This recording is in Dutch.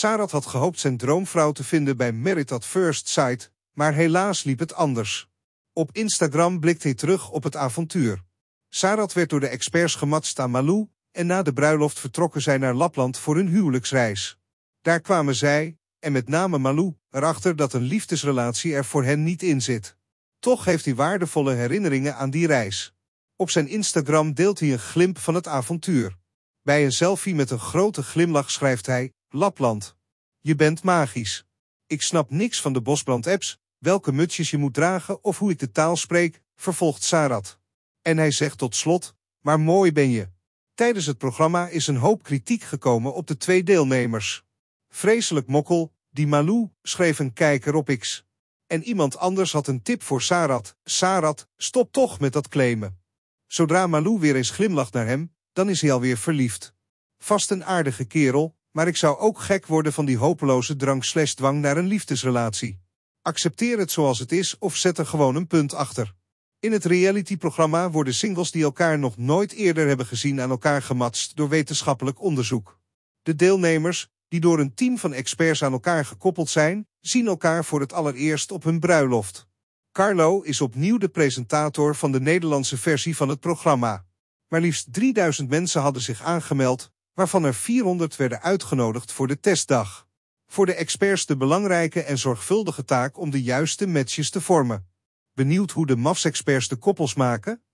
Sarat had gehoopt zijn droomvrouw te vinden bij Merit at First Sight, maar helaas liep het anders. Op Instagram blikt hij terug op het avontuur. Sarat werd door de experts gematst aan Malou en na de bruiloft vertrokken zij naar Lapland voor hun huwelijksreis. Daar kwamen zij, en met name Malou, erachter dat een liefdesrelatie er voor hen niet in zit. Toch heeft hij waardevolle herinneringen aan die reis. Op zijn Instagram deelt hij een glimp van het avontuur. Bij een selfie met een grote glimlach schrijft hij: Lapland. Je bent magisch. Ik snap niks van de bosbrand-apps, welke mutsjes je moet dragen of hoe ik de taal spreek, vervolgt Sarat. En hij zegt tot slot, maar mooi ben je. Tijdens het programma is een hoop kritiek gekomen op de twee deelnemers. Vreselijk mokkel, die Malou, schreef een kijker op X. En iemand anders had een tip voor Sarat. Sarat, stop toch met dat claimen. Zodra Malou weer eens glimlacht naar hem, dan is hij alweer verliefd. Vast een aardige kerel, maar ik zou ook gek worden van die hopeloze drang slash dwang naar een liefdesrelatie. Accepteer het zoals het is of zet er gewoon een punt achter. In het realityprogramma worden singles die elkaar nog nooit eerder hebben gezien aan elkaar gematst door wetenschappelijk onderzoek. De deelnemers, die door een team van experts aan elkaar gekoppeld zijn, zien elkaar voor het allereerst op hun bruiloft. Carlo is opnieuw de presentator van de Nederlandse versie van het programma. Maar liefst 3000 mensen hadden zich aangemeld, waarvan er 400 werden uitgenodigd voor de testdag. Voor de experts de belangrijke en zorgvuldige taak om de juiste matches te vormen. Benieuwd hoe de MAFS-experts de koppels maken?